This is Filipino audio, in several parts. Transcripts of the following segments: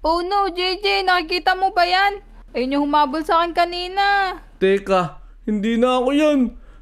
Oh no, JJ, nakikita mo ba yan? Ayun yung humabol sa akin kanina. Teka, hindi na ako yan.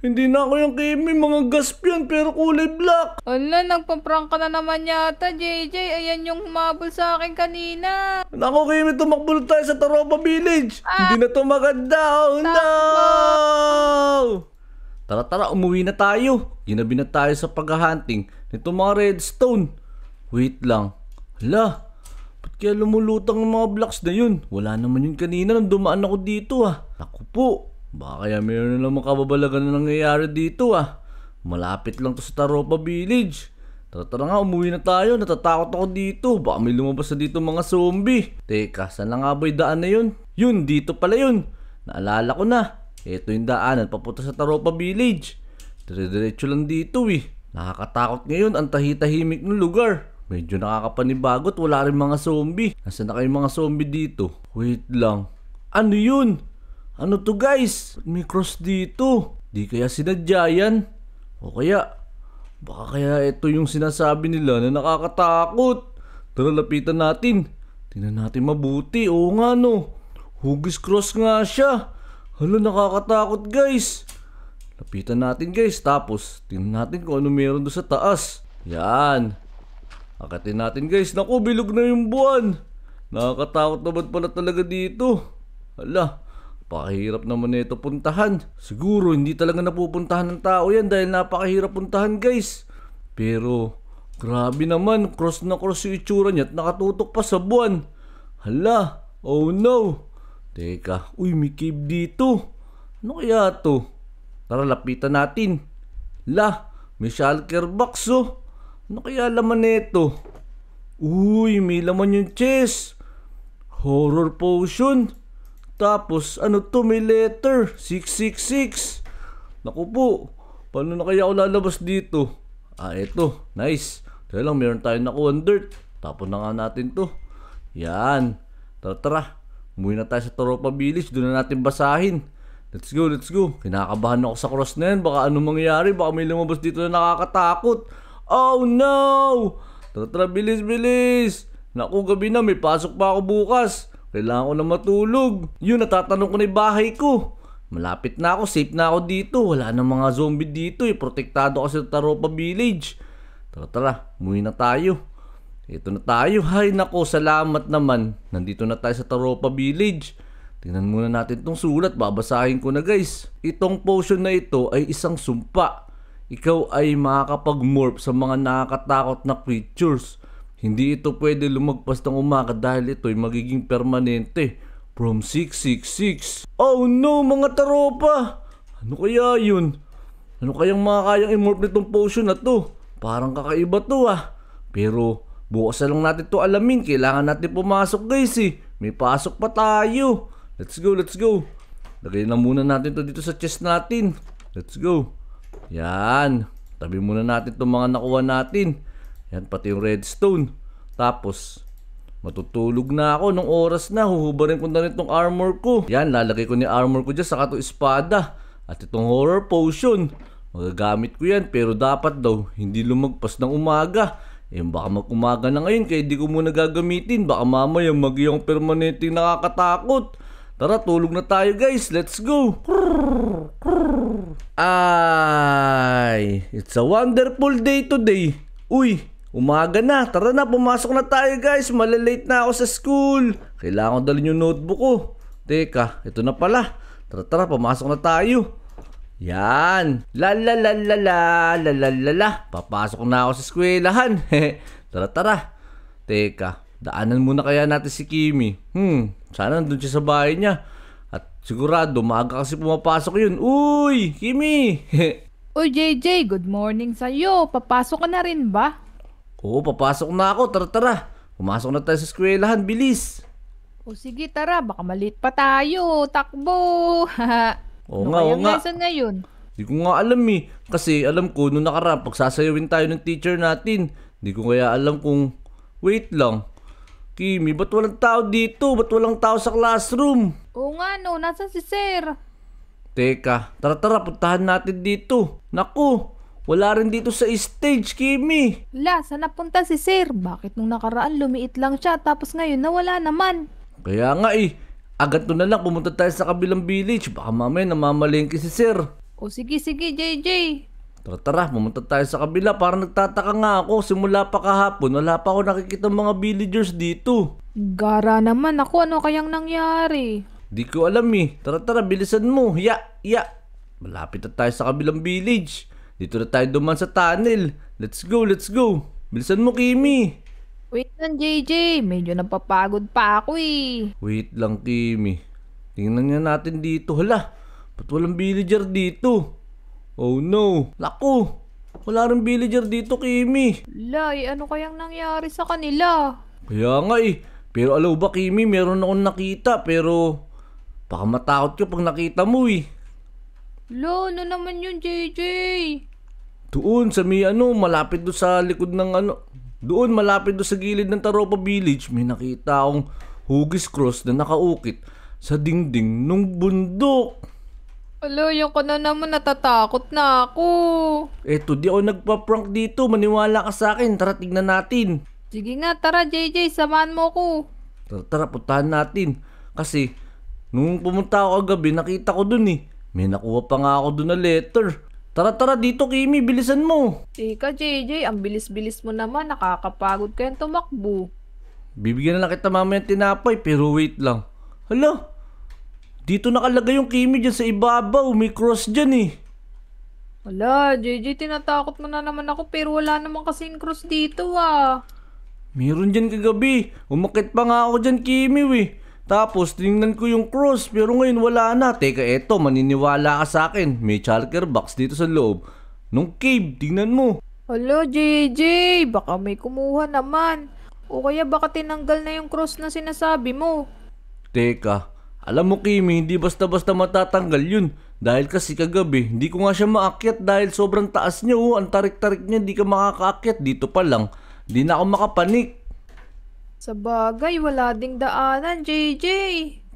Hindi na ako yung Kimi, mga gasp yan, pero kulay black. Ala, nagpa-prank ka na naman yata, JJ. Ayan yung humabol sa akin kanina. Nako, Kimi, tumakbo tayo sa Taropa Village. Ah, Hindi na to maganda. Oh, no! Tara, tara, umuwi na tayo. Ginabi na tayo sa paghahunting nitong mga redstone. Wait lang. Hala, kaya lumulutang ang mga blocks na yun. Wala naman yun kanina nang dumaan ako dito ah. Naku po, baka kaya mayroon na lang makababalaga na nangyayari dito ah. Malapit lang to sa Taropa Village. Tara, tara nga, umuwi na tayo. Natatakot ako dito. Baka may lumabas na dito mga zombie. Teka, saan lang nga ba daan na yun? Yun, dito pala yun. Naalala ko na. Ito yung daanan papunta sa Taropa Village. Dire-diretso lang dito eh. Nakakatakot ngayon ang tahitahimik ng lugar. Medyo nakakapanibagot, wala rin mga zombie. Nasaan na kayong mga zombie dito? Wait lang. Ano yun? Ano to guys? May cross dito. Di kaya sinadya yan? O kaya, baka kaya ito yung sinasabi nila na nakakatakot. Tara lapitan natin. Tingnan natin mabuti. Oo nga no. Hugis cross nga siya. Hala nakakatakot guys. Lapitan natin guys. Tapos tingnan natin kung ano meron doon sa taas. Yan. Akatin natin guys. Naku, bilog na yung buwan. Nakakatakot naman pala talaga dito. Hala, Pakahirap naman nito na puntahan. Siguro hindi talaga napupuntahan ng tao yan dahil napakahirap puntahan guys. Pero grabe naman, cross na cross yung itsura niya at nakatutok pa sa buwan. Hala, oh no. Teka, uy may cave dito. Ano kaya to? Tara lapitan natin. La, may shulker box oh. Ano kaya laman nito? Uy, may laman yung cheese. Horror potion. Tapos ano to may letter? 666. Naku po, paano na kaya ako lalabas dito? Ah, eto. Nice. Kaya lang meron tayong nakuha dirt. Tapon na nga natin to. Yan. Tara tara. Umuwi na tayo sa Toropa Village. Doon na natin basahin. Let's go, let's go. Kinakabahan ako sa cross na yan. Baka anong mangyari. Baka may lumabas dito na nakakatakot. Oh no! Tara, bilis, bilis! Naku, gabi na, may pasok pa ako bukas. Kailangan ko na matulog. Yun, natatanong ko na yung bahay ko. Malapit na ako, safe na ako dito. Wala na mga zombie dito eh. Protektado kasi sa Taropa Village. Tara, tara, umuwi na tayo. Ito na tayo. Hay nako, salamat naman. Nandito na tayo sa Taropa Village. Tingnan muna natin itong sulat. Babasahin ko na guys. Itong potion na ito ay isang sumpa ikaw ay makakapag-morph sa mga nakakatakot na creatures. Hindi ito pwede lumagpas ng umaga dahil ito'y magiging permanente. From 666. Oh no mga taropa! Ano kaya yun? Ano kayang makakayang i-morph nitong potion na to? Parang kakaiba to ah. Pero bukas na lang natin to alamin. Kailangan natin pumasok guys eh. May pasok pa tayo. Let's go, let's go. Lagay na muna natin to dito sa chest natin. Let's go. Yan. Tabi muna natin itong mga nakuha natin. Yan, pati yung redstone. Tapos, matutulog na ako nung oras na. Huhubarin ko na rin itong armor ko. Yan, lalagay ko ni armor ko dyan. Saka itong espada. At itong horror potion. Magagamit ko yan. Pero dapat daw, hindi lumagpas ng umaga. Eh baka mag-umaga na ngayon kaya di ko muna gagamitin. Baka mamaya magiyong permanente nakakatakot. Tara, tulog na tayo guys. Let's go! Ay, it's a wonderful day today. Uy, umaga na. Tara na, pumasok na tayo guys. Malalate na ako sa school. Kailangan ko dalhin yung notebook ko. Teka, ito na pala. Tara, tara, pumasok na tayo. Yan. La la la la la la la la la. Papasok na ako sa eskwelahan. tara tara. Teka. Daanan muna kaya natin si Kimi. Hmm, sana nandun siya sa bahay niya. At sigurado, maaga kasi pumapasok yun. Uy, Kimi! Uy, JJ, good morning sa'yo. Papasok ka na rin ba? Oo, papasok na ako. Tara, tara. Pumasok na tayo sa eskwelahan. Bilis! O sige, tara. Baka malit pa tayo. Takbo! o ano nga, oo nga. Ano ngayon? Hindi ko nga alam eh. Kasi alam ko, noong nakaraan, pagsasayawin tayo ng teacher natin. Hindi ko kaya alam kung... Wait lang, Kimi, ba't walang tao dito? Ba't walang tao sa classroom? Oo nga no, nasan si sir? Teka, tara tara, puntahan natin dito. Naku, wala rin dito sa stage, Kimi. La, saan napunta si sir? Bakit nung nakaraan lumiit lang siya tapos ngayon nawala naman? Kaya nga eh, agad to na lang pumunta tayo sa kabilang village. Baka mamaya namamalengke si sir. O sige sige JJ, Tara, tara, pumunta tayo sa kabila. Para nagtataka nga ako. Simula pa kahapon, wala pa ako nakikita mga villagers dito. Gara naman ako. Ano kayang nangyari? Di ko alam eh. Tara, tara, bilisan mo. Ya, ya. Malapit na tayo sa kabilang village. Dito na tayo duman sa tunnel. Let's go, let's go. Bilisan mo, Kimi. Wait lang, JJ. Medyo napapagod pa ako eh. Wait lang, Kimi. Tingnan nga natin dito. Hala, ba't walang villager dito? Oh no! Lako! Wala rin villager dito, Kimi. Lay, ano kayang nangyari sa kanila? Kaya nga eh. Pero alaw ba, Kimi, meron akong nakita pero baka matakot ka pag nakita mo eh. Lo, ano naman yun, JJ? Doon sa may ano, malapit do sa likod ng ano, doon malapit do sa gilid ng Taropa Village, may nakita akong hugis cross na nakaukit sa dingding nung bundok. Alo, yung ka na naman natatakot na ako. Eto, di ako nagpa-prank dito. Maniwala ka sa akin. Tara, tignan natin. Sige nga, tara JJ, samahan mo ko. Tara, tara, puntahan natin. Kasi, nung pumunta ako kagabi, nakita ko dun eh. May nakuha pa nga ako dun na letter. Tara, tara dito, Kimi. Bilisan mo. Ika, JJ. Ang bilis-bilis mo naman. Nakakapagod ka yung tumakbo. Bibigyan na lang kita mamaya ng tinapay, pero wait lang. Hala, dito nakalagay yung Kimi dyan sa ibabaw. May cross dyan eh. Wala, JJ, tinatakot mo na naman ako pero wala naman kasi kasing cross dito ah. Meron dyan kagabi. Umakit pa nga ako dyan, Kimi we. Tapos tingnan ko yung cross pero ngayon wala na. Teka eto, maniniwala ka sa akin. May chalker box dito sa loob. Nung cave, tingnan mo. Hello, JJ. Baka may kumuha naman. O kaya baka tinanggal na yung cross na sinasabi mo. Teka, alam mo Kimi, hindi basta-basta matatanggal yun. Dahil kasi kagabi, hindi ko nga siya maakyat dahil sobrang taas niya oh. Ang tarik-tarik niya, hindi ka makakaakyat dito pa lang. Hindi na ako makapanik. Sa bagay, wala ding daanan, JJ.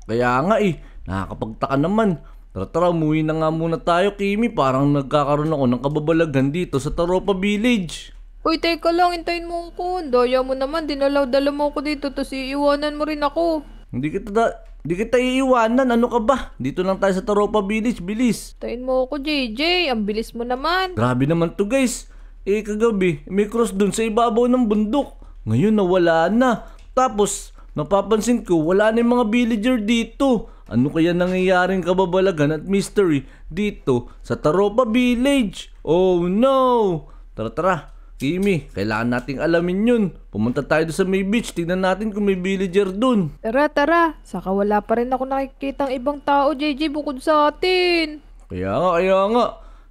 Kaya nga eh, nakakapagtaka naman. Tara tara, umuwi na nga muna tayo, Kimi. Parang nagkakaroon ako ng kababalagan dito sa Taropa Village. Uy, teka lang, hintayin mo ko. Daya mo naman, dinalaw-dala mo ako dito, tapos iiwanan mo rin ako. Hindi kita da... Di kita iiwanan, ano ka ba? Dito lang tayo sa Taropa Village, bilis. Tayin mo ako, JJ. Ang bilis mo naman. Grabe naman to, guys. Eh, kagabi, may cross dun sa ibabaw ng bundok. Ngayon, nawala na. Tapos, napapansin ko, wala na yung mga villager dito. Ano kaya nangyayaring kababalagan at mystery dito sa Taropa Village? Oh no! Tara tara, Kimi, kailangan nating alamin yun. Pumunta tayo sa may beach, tignan natin kung may villager doon. Tara, tara. Saka wala pa rin ako nakikitang ibang tao, JJ, bukod sa atin. Kaya nga, kaya nga.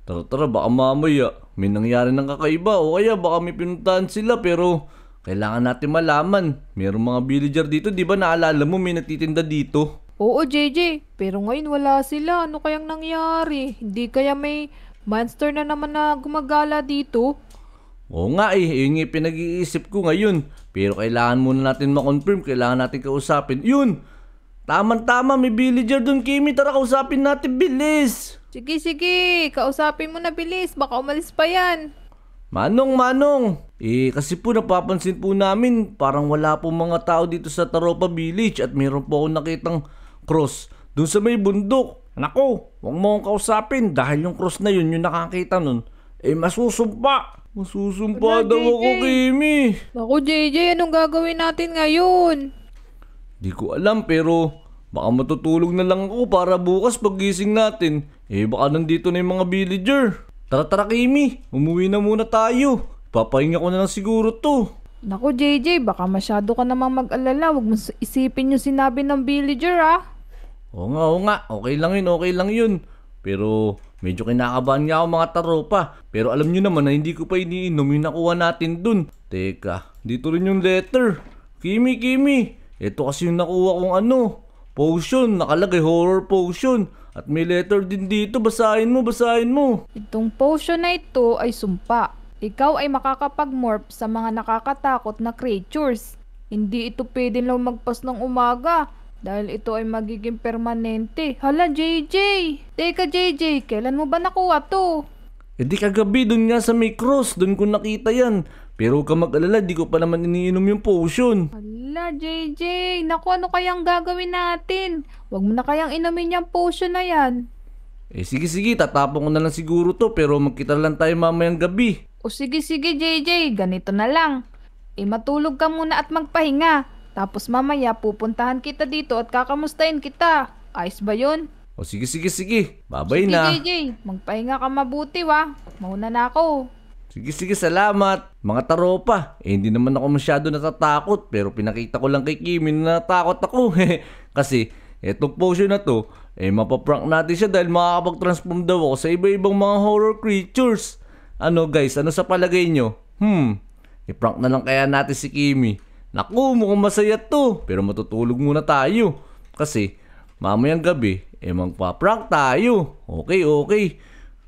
Tara, tara, baka mamaya. May nangyari ng kakaiba o kaya baka may pinuntahan sila pero kailangan natin malaman. Mayroong mga villager dito, di ba naalala mo may natitinda dito? Oo, JJ. Pero ngayon wala sila. Ano kayang nangyari? Hindi kaya may monster na naman na gumagala dito? Oo nga eh, yun yung pinag-iisip ko ngayon. Pero kailangan muna natin makonfirm, kailangan natin kausapin. Yun! Tama-tama, may villager doon, Kimi. Tara, kausapin natin, bilis! Sige, sige. Kausapin mo na, bilis. Baka umalis pa yan. Manong, manong. Eh, kasi po napapansin po namin, parang wala po mga tao dito sa Taropa Village at mayroon po akong nakitang cross doon sa may bundok. Nako, huwag mo akong kausapin dahil yung cross na yun, yung nakakita nun, eh masusumpa. Masusumpa Wala, daw JJ. ako, Kimi. Naku, JJ, anong gagawin natin ngayon? Di ko alam pero baka matutulog na lang ako para bukas paggising natin. Eh baka nandito na yung mga villager. Tara tara Kimi, umuwi na muna tayo. Papahinga ko na lang siguro to. Naku JJ, baka masyado ka namang mag-alala. Huwag mo isipin yung sinabi ng villager ha? Ah. Oo nga, oo nga. Okay lang yun, okay lang yun. Pero Medyo kinakabahan nga ako mga taropa. Pero alam nyo naman na hindi ko pa iniinom yung nakuha natin dun. Teka, dito rin yung letter. Kimi, Kimi. Ito kasi yung nakuha kong ano. Potion, nakalagay horror potion. At may letter din dito, basahin mo, basahin mo. Itong potion na ito ay sumpa. Ikaw ay makakapag-morph sa mga nakakatakot na creatures. Hindi ito pwedeng lang magpas ng umaga dahil ito ay magiging permanente. Hala, JJ! Teka, JJ, kailan mo ba nakuha to? Eh di kagabi, dun nga sa may cross, dun ko nakita yan. Pero huwag ka mag-alala, di ko pa naman iniinom yung potion. Hala, JJ, naku ano kayang gagawin natin? Huwag mo na kayang inumin yung potion na yan. Eh sige sige, tatapon ko na lang siguro to pero magkita lang tayo mamayang gabi. O sige sige JJ, ganito na lang. Eh matulog ka muna at magpahinga. Tapos mamaya pupuntahan kita dito at kakamustahin kita. Ayos ba yun? O sige, sige, sige. Babay na. Sige, JJ. Magpahinga ka mabuti, wa. Mauna na ako. Sige, sige, salamat. Mga taropa, eh, hindi naman ako masyado natatakot pero pinakita ko lang kay Kimi na natakot ako. Kasi etong potion na to, eh mapaprank natin siya dahil makakapag-transform daw ako sa iba-ibang mga horror creatures. Ano guys, ano sa palagay nyo? Hmm, iprank na lang kaya natin si Kimi. Naku, mukhang masaya to. Pero matutulog muna tayo. Kasi, mamayang gabi, eh magpa-prank tayo. Okay, okay.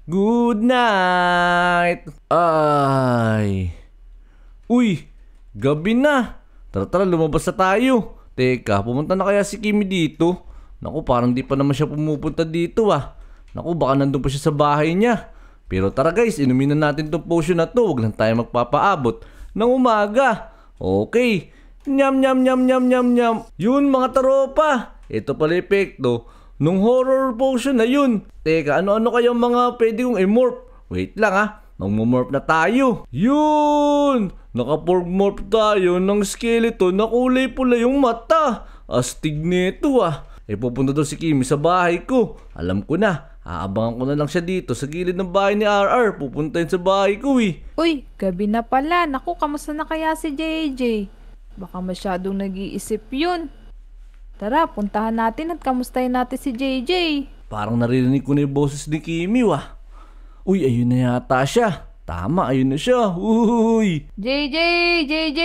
Good night! Ay! Uy! Gabi na! Tara tara, lumabas na tayo. Teka, pumunta na kaya si Kimi dito? Naku, parang di pa naman siya pumupunta dito ah. Naku, baka nandun pa siya sa bahay niya. Pero tara guys, inumin na natin tong potion na to. Huwag lang tayo magpapaabot ng umaga. Okay. Nyam, nyam, nyam, nyam, nyam, nyam. Yun mga taropa. Ito pala epekto nung horror potion na yun. Teka, ano-ano kayang mga pwede kong i-morph? Wait lang ah. Magmumorph na tayo. Yun! Nakapogmorph tayo ng skeleton na kulay pula yung mata. Astig nito ah. E pupunta daw si Kimi sa bahay ko. Alam ko na. Aabangan ko na lang siya dito sa gilid ng bahay ni RR. Pupuntayin sa bahay ko eh. Uy, gabi na pala. Naku, kamusta na kaya si JJ? Baka masyadong nag-iisip yun. Tara, puntahan natin at kamustahin natin si JJ. Parang naririnig ko na yung boses ni Kimi wah. Uy, ayun na yata siya. Tama, ayun na siya. Uy! JJ! JJ!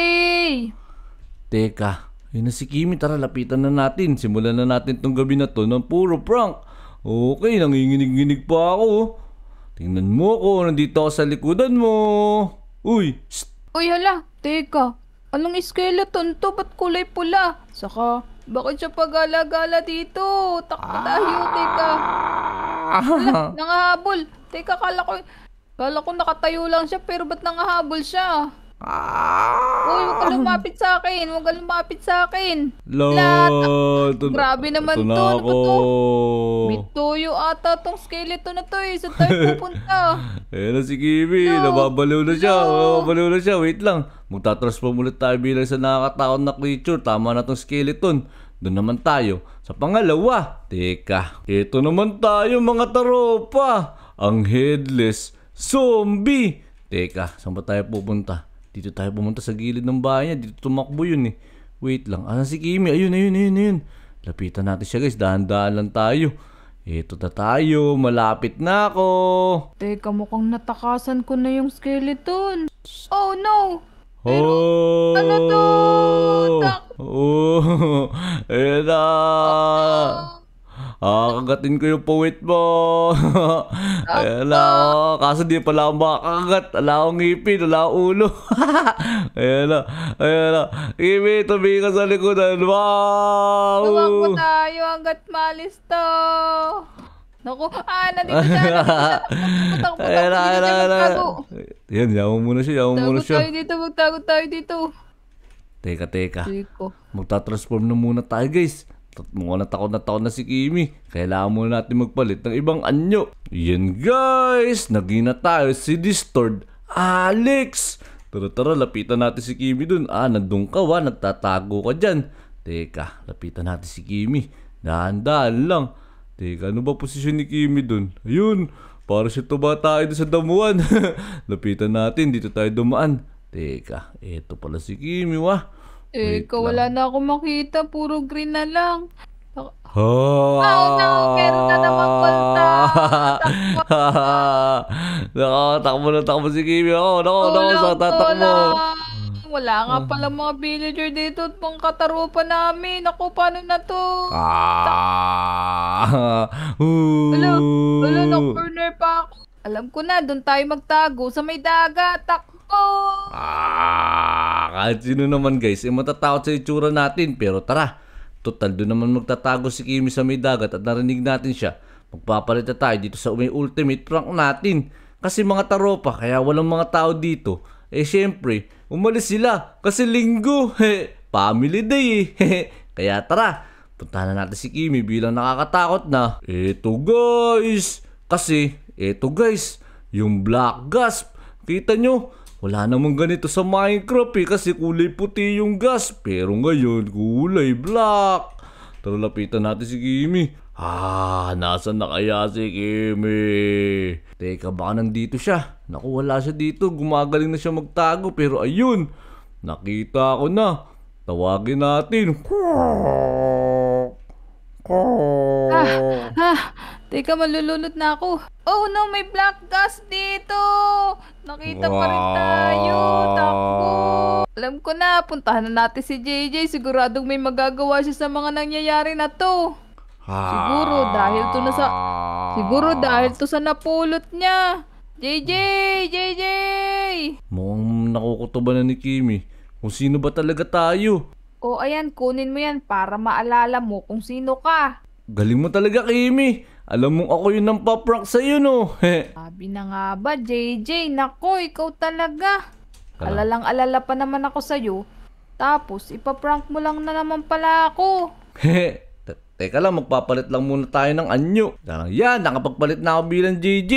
Teka, ayun na si Kimi. Tara, lapitan na natin. Simulan na natin tong gabi na to ng puro prank. Okay, nanginginig-nginig pa ako. Tingnan mo ko, nandito ako sa likodan mo. Uy, st- Uy hala, teka. Anong skeleton to? Ba't kulay pula? Saka, bakit siya pagala-gala dito? Takbo tayo, teka. Hala, ah. nangahabol. Teka, kala ko, kala ko nakatayo lang siya pero ba't nangahabol siya? Ah! Uy, huwag ka lumapit sa akin. Huwag ka lumapit sa akin. Lord, Lahat. Grabe naman ito. Na ano ako. Ano to? May tuyo ata tong skeleton na to eh. Saan tayo pupunta? eh na si Kimi. No. Nababaliw na siya. No. Nababaliw na siya. Wait lang. Magtatransform ulit tayo bilang sa nakakataon na creature. Tama na tong skeleton. Doon naman tayo sa pangalawa. Teka. Ito naman tayo mga taropa. Ang headless zombie. Teka, saan ba tayo pupunta? Dito tayo pumunta sa gilid ng bahay niya. Dito tumakbo yun eh. Wait lang. Asan si Kimi? Ayun, ayun, ayun, ayun. Lapitan natin siya guys. Dahan-dahan lang tayo. Ito na tayo. Malapit na ako. Teka, mukhang natakasan ko na yung skeleton. Oh no! Pero, oh! ano to? oh! oh! Ayun na! Oh, no. Ah, kagatin ko yung poet mo. Ayan na Kaso di pala ako makakagat. Wala akong ngipin, wala akong ulo. Ayan na. Ayan na. Kimi, tubi ka sa likodan. Wow! Tumakbo tayo hanggat malis to. Naku, ah, nandito siya. Putang, putang, putang. Yan, yaman muna siya, yaman muna siya. Magtago tayo dito, magtago tayo dito. Teka, teka. Magta-transform na muna tayo, guys. Mga nataon na taon na si Kimi. Kailangan muna natin magpalit ng ibang anyo. Yan guys, naging na tayo si Distord Alex. Tara tara, lapitan natin si Kimi dun. Ah, nandun ka wa, nagtatago ka dyan. Teka, lapitan natin si Kimi. Dahan-dahan lang. Teka, ano ba posisyon ni Kimi dun? Ayun, para si tuba tayo sa damuan. Lapitan natin, dito tayo dumaan. Teka, eto pala si Kimi wah. Eh, Wait wala na ako makita. Puro green na lang. Oh, oh no, meron na namang balta. Nako, takbo na takbo si Kimi. Oh, nako, nako, sa tatakbo. Wala nga pala ah. mga villager dito at pang katarupa namin. Ako, paano na to? Ah. Wala, wala na corner pa ako. Alam ko na, doon tayo magtago sa may dagat. Takbo. Ah, kahit sino naman guys, eh matatakot sa itsura natin. Pero tara, total doon naman magtatago si Kimi sa may dagat at narinig natin siya. Magpapalit na tayo dito sa may ultimate prank natin. Kasi mga taropa, kaya walang mga tao dito. Eh syempre, umalis sila kasi linggo. Eh, family day eh. kaya tara, puntahan na natin si Kimi bilang nakakatakot na. Eto guys, kasi eto guys, yung black gasp. Kita nyo, wala namang ganito sa Minecraft eh kasi kulay puti yung gas pero ngayon kulay black. Tara lapitan natin si Kimi. Ah, nasan na kaya si Kimi? Teka, baka nandito siya. Naku, wala siya dito. Gumagaling na siya magtago pero ayun. Nakita ko na. Tawagin natin. Ah, ah, Teka, malulunod na ako. Oh no, may black gas dito! Nakita wow. pa rin tayo! Takbo! Alam ko na, puntahan na natin si JJ. Siguradong may magagawa siya sa mga nangyayari na to. Siguro dahil to na sa... Ah. Siguro dahil to sa napulot niya. JJ! JJ! Mukhang nakukutuba na ni Kimi. Kung sino ba talaga tayo? O oh, ayan, kunin mo yan para maalala mo kung sino ka. Galing mo talaga, Kimi. Alam mong ako yun ang paprank sa'yo, no? Sabi na nga ba, JJ? Nako, ikaw talaga. Ano? Alalang alala pa naman ako sa'yo. Tapos, ipaprank mo lang na naman pala ako. Hehe. Teka lang, magpapalit lang muna tayo ng anyo. Parang yan, nakapagpalit na ako bilang JJ.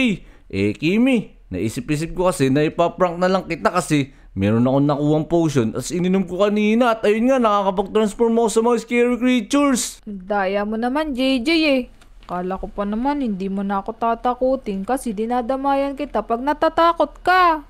Eh, Kimi, naisip-isip ko kasi na ipaprank na lang kita kasi meron akong nakuhang potion at ininom ko kanina at ayun nga, nakakapag-transform ako sa mga scary creatures. Daya mo naman, JJ eh. Kala ko pa naman hindi mo na ako tatakutin kasi dinadamayan kita pag natatakot ka.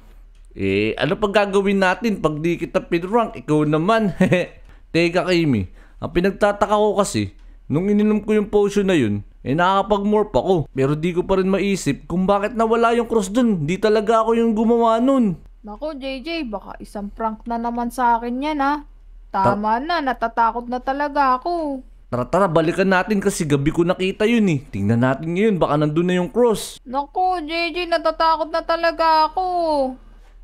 Eh, ano pag gagawin natin pag di kita pinrank? Ikaw naman. Teka, Kimi. Ang pinagtataka ko kasi, nung ininom ko yung potion na yun, eh nakakapag-morph ako. Pero di ko pa rin maisip kung bakit nawala yung cross dun. Di talaga ako yung gumawa nun. Nako, JJ, baka isang prank na naman sa akin yan ha. Tama Ta- na, natatakot na talaga ako. Tara, tara, balikan natin kasi gabi ko nakita yun eh. Tingnan natin ngayon, baka nandun na yung cross. Naku, JJ, natatakot na talaga ako.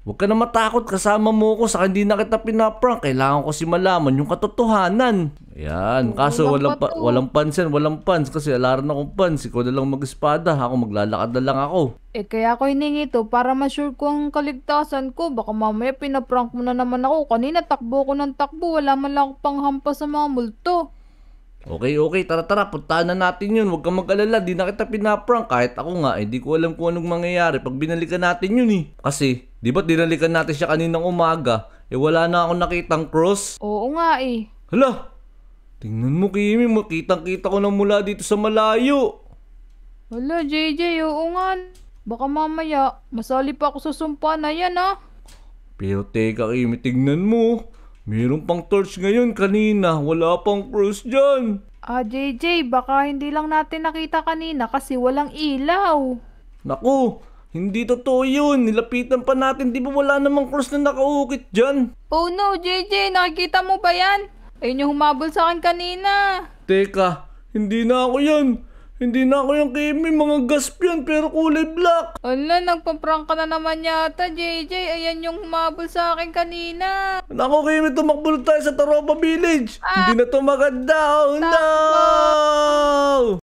Huwag ka na matakot, kasama mo ko sa hindi na kita pinaprank. Kailangan ko si malaman yung katotohanan. Ayan, kaso walang, walang, pa, walang pans yan, walang pans. Kasi alaran akong pans, ikaw na lang mag-espada. Ako maglalakad na lang ako. Eh kaya ako hiningi to para masure ko ang kaligtasan ko. Baka mamaya pinaprank mo na naman ako. Kanina takbo ko ng takbo, wala man lang akong panghampas sa mga multo. Okay, okay, tara tara, puntahan na natin yun. Huwag kang mag-alala, di na kita pinaprank. Kahit ako nga, hindi eh, ko alam kung anong mangyayari pag binalikan natin yun eh. Kasi, di ba't dinalikan natin siya kaninang umaga? Eh wala na akong nakitang cross. Oo nga eh. Hala, tingnan mo Kimi, makitang-kita ko na mula dito sa malayo. Hala JJ, oo nga. Baka mamaya, masali pa ako sa sumpa na yan ah. Pero teka Kimi, tingnan mo. Meron pang torch ngayon kanina, wala pang cross dyan. Ah, JJ, baka hindi lang natin nakita kanina kasi walang ilaw. Naku, hindi totoo yun. Nilapitan pa natin, di ba wala namang cross na nakaukit dyan? Oh no, JJ, nakikita mo ba yan? Ayun yung humabol sa akin kanina. Teka, hindi na ako yan. Hindi na ako yung Kimi, mga gasp pero kulay black. Ala, nagpa-prank ka na naman yata, JJ. Ayan yung humabol sa akin kanina. Nako, Kimi, tumakbol tayo sa Taropa Village. Ah, Hindi na to maganda. Oh, no!